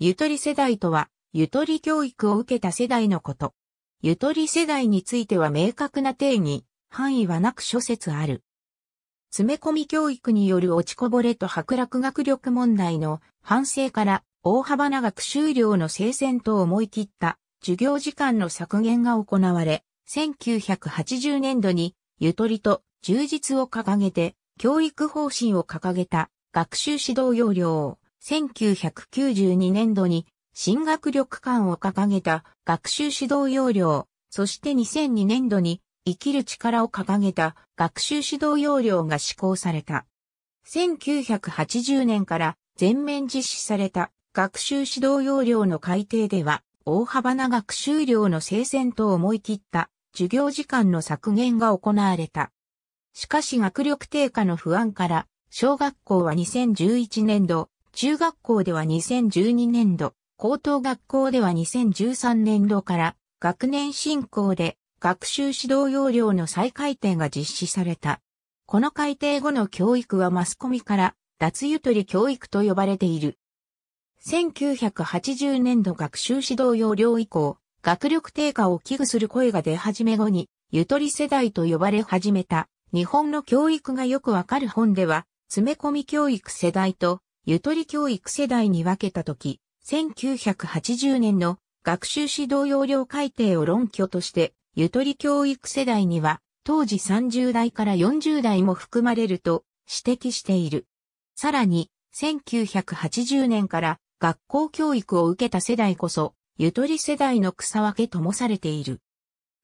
ゆとり世代とは、ゆとり教育を受けた世代のこと。ゆとり世代については明確な定義、範囲はなく諸説ある。詰め込み教育による落ちこぼれと白落学力問題の反省から大幅な学習量の生鮮と思い切った授業時間の削減が行われ、1980年度にゆとりと充実を掲げて教育方針を掲げた学習指導要領を1992年度に新学力観を掲げた学習指導要領、そして2002年度に生きる力を掲げた学習指導要領が施行された。1980年から全面実施された学習指導要領の改定では、大幅な学習量の生鮮と思い切った授業時間の削減が行われた。しかし学力低下の不安から、小学校は2011年度、中学校では2012年度、高等学校では2013年度から学年進行で学習指導要領の再改定が実施された。この改定後の教育はマスコミから脱ゆとり教育と呼ばれている。1980年度学習指導要領以降、学力低下を危惧する声が出始め後に、ゆとり世代と呼ばれ始めた、日本の教育がよくわかる本では、詰め込み教育世代とゆとり教育世代に分けたとき、1980年の学習指導要領改定を論拠として、ゆとり教育世代には、当時30代から40代も含まれると指摘している。さらに、1980年から学校教育を受けた世代こそ、ゆとり世代の草分けともされている。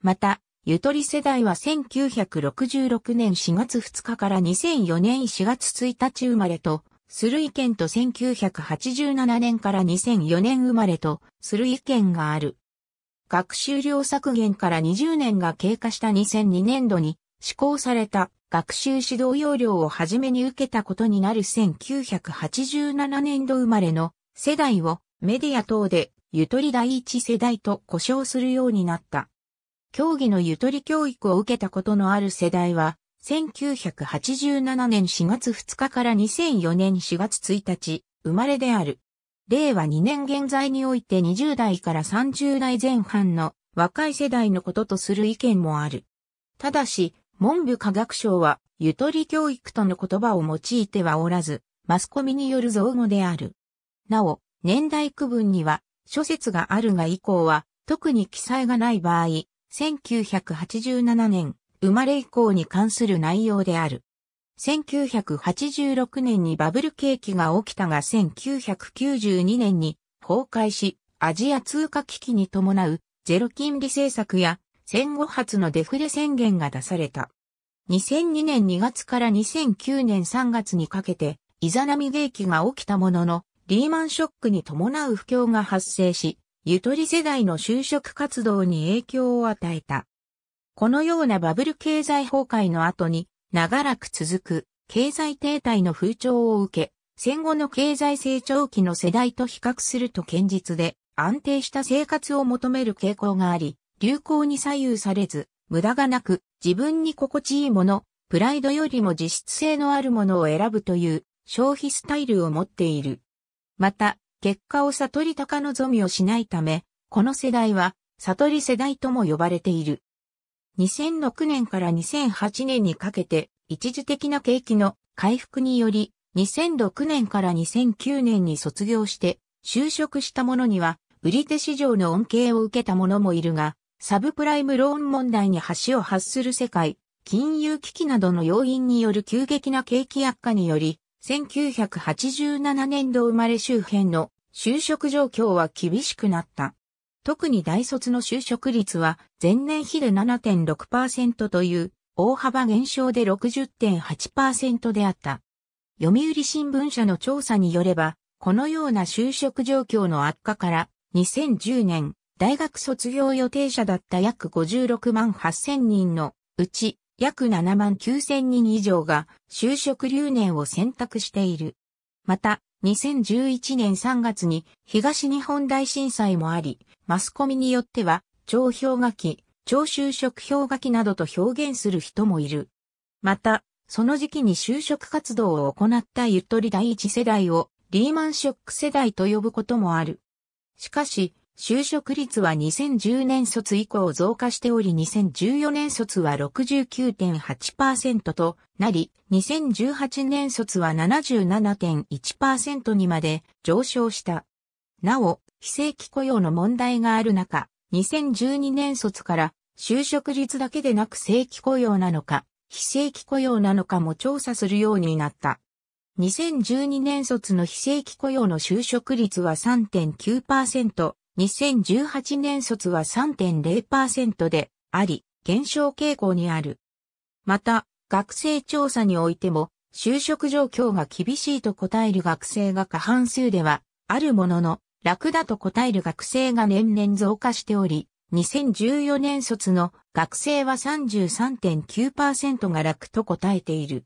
また、ゆとり世代は1966年4月2日から2004年4月1日生まれと、鶴井県と1987年から2004年生まれと、鶴井県がある。学習量削減から20年が経過した2002年度に施行された学習指導要領をはじめに受けたことになる1987年度生まれの世代をメディア等でゆとり第一世代と呼称するようになった。競技のゆとり教育を受けたことのある世代は1987年4月2日から2004年4月1日、生まれである。令和2年現在において20代から30代前半の若い世代のこととする意見もある。ただし、文部科学省は、ゆとり教育との言葉を用いてはおらず、マスコミによる造語である。なお、年代区分には、諸説があるが以降は、特に記載がない場合、1987年、生まれ以降に関する内容である。1986年にバブル景気が起きたが1992年に崩壊し、アジア通貨危機に伴うゼロ金利政策や戦後初のデフレ宣言が出された。2002年2月から2009年3月にかけて、イザナミ景気が起きたものの、リーマンショックに伴う不況が発生し、ゆとり世代の就職活動に影響を与えた。このようなバブル経済崩壊の後に長らく続く経済停滞の風潮を受け、戦後の経済成長期の世代と比較すると堅実で安定した生活を求める傾向があり、流行に左右されず、無駄がなく自分に心地いいもの、プライドよりも実質性のあるものを選ぶという消費スタイルを持っている。また、結果を悟り高望みをしないため、この世代は悟り世代とも呼ばれている。2006年から2008年にかけて一時的な景気の回復により2006年から2009年に卒業して就職した者には売り手市場の恩恵を受けた者もいるがサブプライムローン問題に橋を発する世界金融危機などの要因による急激な景気悪化により1987年度生まれ周辺の就職状況は厳しくなった。特に大卒の就職率は前年比で7.6%という大幅減少で60.8%であった。読売新聞社の調査によれば、このような就職状況の悪化から2010年大学卒業予定者だった約56万8000人のうち約7万9000人以上が就職留年を選択している。また、2011年3月に東日本大震災もあり、マスコミによっては、超氷河期、超就職氷河期などと表現する人もいる。また、その時期に就職活動を行ったゆとり第一世代をリーマンショック世代と呼ぶこともある。しかし、就職率は2010年卒以降増加しており2014年卒は69.8%となり、2018年卒は77.1%にまで上昇した。なお、非正規雇用の問題がある中、2012年卒から就職率だけでなく正規雇用なのか、非正規雇用なのかも調査するようになった。2012年卒の非正規雇用の就職率は3.9%、2018年卒は3.0%であり、減少傾向にある。また、学生調査においても、就職状況が厳しいと答える学生が過半数では、あるものの、楽だと答える学生が年々増加しており、2014年卒の学生は33.9%が楽と答えている。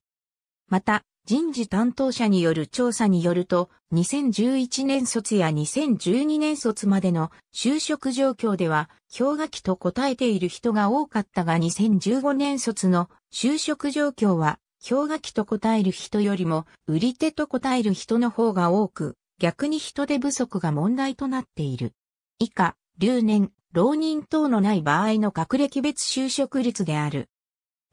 また、人事担当者による調査によると、2011年卒や2012年卒までの就職状況では、氷河期と答えている人が多かったが2015年卒の就職状況は、氷河期と答える人よりも、売り手と答える人の方が多く、逆に人手不足が問題となっている。以下、留年、浪人等のない場合の学歴別就職率である。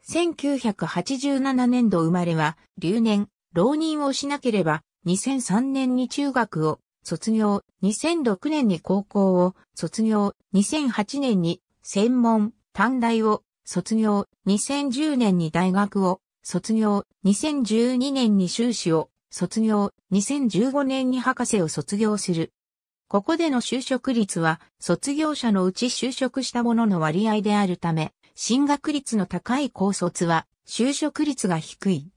1987年度生まれは、留年、浪人をしなければ、2003年に中学を卒業、2006年に高校を卒業、2008年に専門、短大を卒業、2010年に大学を卒業、2012年に修士を卒業、2015年に博士を卒業する。ここでの就職率は、卒業者のうち就職した者の割合であるため、進学率の高い高卒は就職率が低い。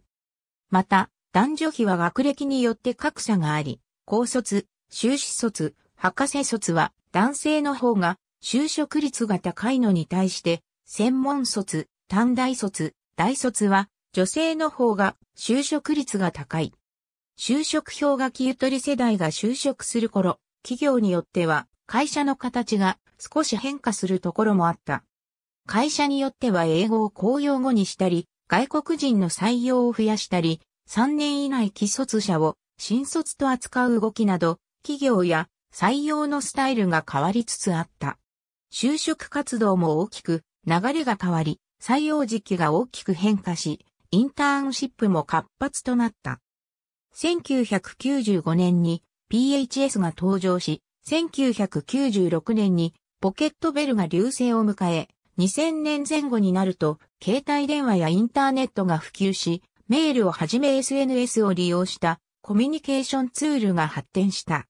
また、男女比は学歴によって格差があり、高卒、修士卒、博士卒は男性の方が就職率が高いのに対して、専門卒、短大卒、大卒は女性の方が就職率が高い。就職氷河期ゆとり世代が就職する頃、企業によっては会社の形が少し変化するところもあった。会社によっては英語を公用語にしたり、外国人の採用を増やしたり、3年以内既卒者を新卒と扱う動きなど、企業や採用のスタイルが変わりつつあった。就職活動も大きく流れが変わり、採用時期が大きく変化し、インターンシップも活発となった。1995年に PHS が登場し、1996年にポケットベルが流星を迎え、2000年前後になると、携帯電話やインターネットが普及し、メールをはじめ SNS を利用したコミュニケーションツールが発展した。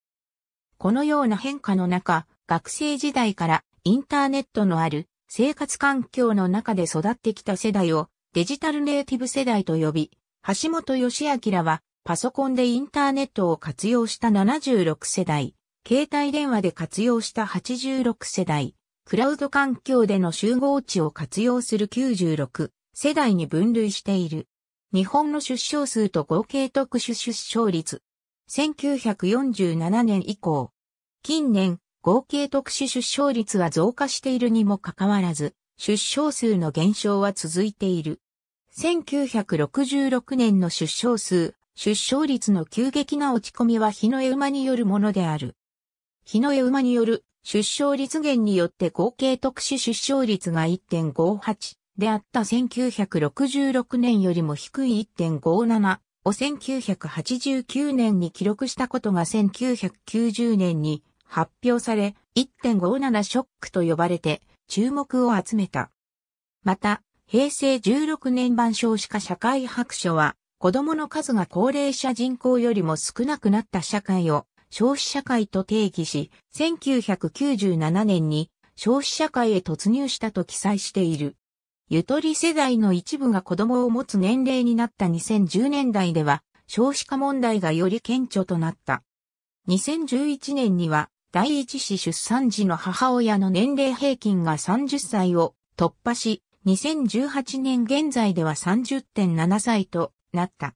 このような変化の中、学生時代からインターネットのある生活環境の中で育ってきた世代をデジタルネイティブ世代と呼び、橋本義明はパソコンでインターネットを活用した76世代、携帯電話で活用した86世代、クラウド環境での集合値を活用する96世代に分類している。日本の出生数と合計特殊出生率。1947年以降。近年、合計特殊出生率は増加しているにもかかわらず、出生数の減少は続いている。1966年の出生数、出生率の急激な落ち込みは日の絵馬によるものである。日の絵馬による出生率減によって合計特殊出生率が1.58であった1966年よりも低い1.57を1989年に記録したことが1990年に発表され1.57ショックと呼ばれて注目を集めた。また、平成16年版少子化社会白書は子供の数が高齢者人口よりも少なくなった社会を消費社会と定義し、1997年に消費社会へ突入したと記載している。ゆとり世代の一部が子供を持つ年齢になった2010年代では、少子化問題がより顕著となった。2011年には、第一子出産時の母親の年齢平均が30歳を突破し、2018年現在では30.7歳となった。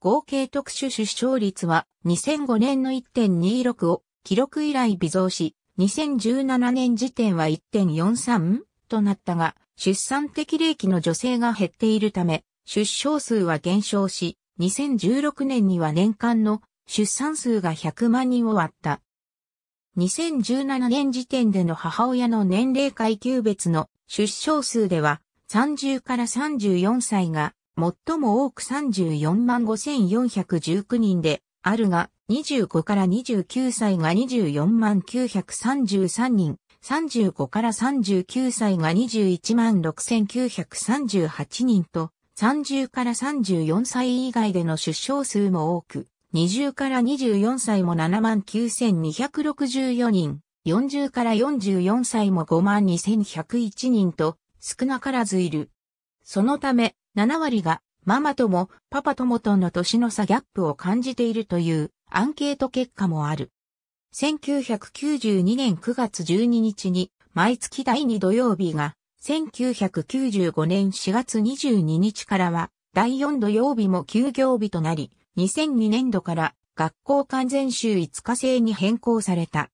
合計特殊出生率は2005年の1.26を記録以来微増し、2017年時点は1.43となったが、出産適齢期の女性が減っているため、出生数は減少し、2016年には年間の出産数が100万人を割った。2017年時点での母親の年齢階級別の出生数では30から34歳が最も多く34万5419人であるが、25から29歳が24万933人、35から39歳が21万6938人と、30から34歳以外での出生数も多く、20から24歳も7万9264人、40から44歳も5万2101人と少なからずいる。そのため、7割がママともパパともとの年の差ギャップを感じているというアンケート結果もある。1992年9月12日に毎月第2土曜日が1995年4月22日からは第4土曜日も休業日となり2002年度から学校完全週5日制に変更された。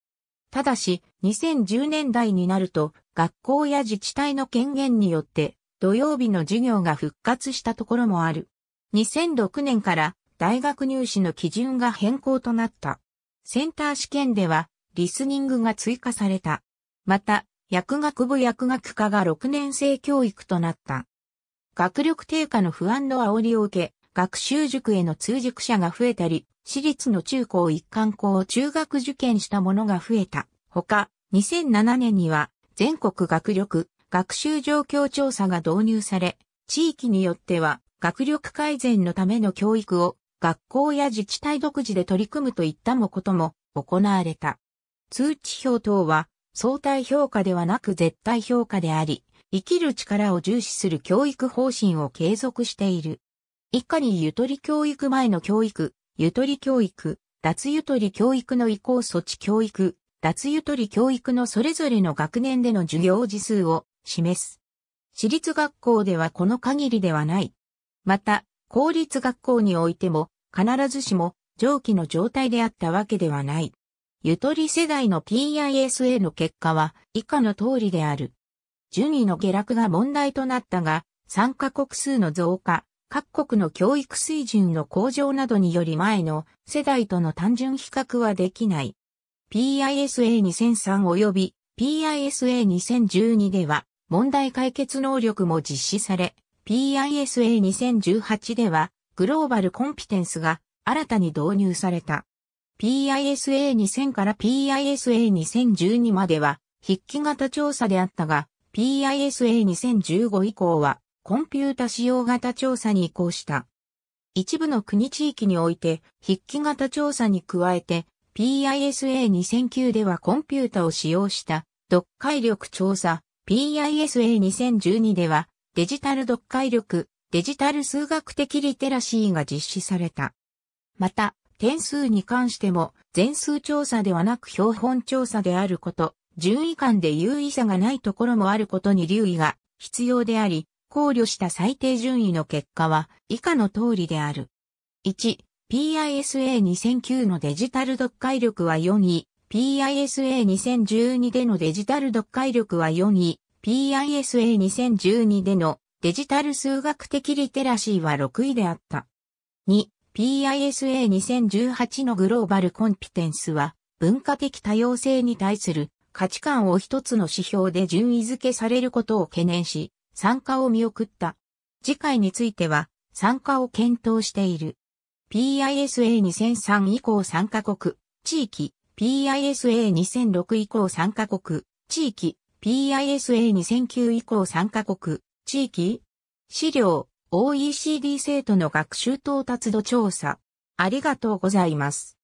ただし2010年代になると学校や自治体の権限によって土曜日の授業が復活したところもある。2006年から大学入試の基準が変更となった。センター試験ではリスニングが追加された。また、薬学部薬学科が6年生教育となった。学力低下の不安の煽りを受け、学習塾への通塾者が増えたり、私立の中高一貫校を中学受験したものが増えた。ほか、2007年には全国学力学習状況調査が導入され、地域によっては学力改善のための教育を学校や自治体独自で取り組むといったもことも行われた。通知表等は相対評価ではなく絶対評価であり、生きる力を重視する教育方針を継続している。以下にゆとり教育前の教育、ゆとり教育、脱ゆとり教育の移行措置教育、脱ゆとり教育のそれぞれの学年での授業時数を示す。私立学校ではこの限りではない。また、公立学校においても、必ずしも上記の状態であったわけではない。ゆとり世代の PISA の結果は以下の通りである。順位の下落が問題となったが、参加国数の増加、各国の教育水準の向上などにより前の世代との単純比較はできない。PISA2003 及び PISA2012 では、問題解決能力も実施され、PISA2018 ではグローバルコンピテンスが新たに導入された。PISA2000 から PISA2012 までは筆記型調査であったが、PISA2015 以降はコンピュータ使用型調査に移行した。一部の国地域において筆記型調査に加えて PISA2009 ではコンピュータを使用した読解力調査、PISA2012 では、デジタル読解力、デジタル数学的リテラシーが実施された。また、点数に関しても、全数調査ではなく標本調査であること、順位間で優位差がないところもあることに留意が必要であり、考慮した最低順位の結果は以下の通りである。1、PISA2009 のデジタル読解力は4位、PISA2012 でのデジタル読解力は4位、PISA2012 でのデジタル数学的リテラシーは6位であった。2、PISA2018 のグローバルコンピテンスは、文化的多様性に対する価値観を一つの指標で順位付けされることを懸念し、参加を見送った。次回については、参加を検討している。PISA2003 以降参加国、地域、PISA2006 以降参加国、地域、PISA2009 以降参加国、地域、資料、OECD 生徒の学習到達度調査。ありがとうございます。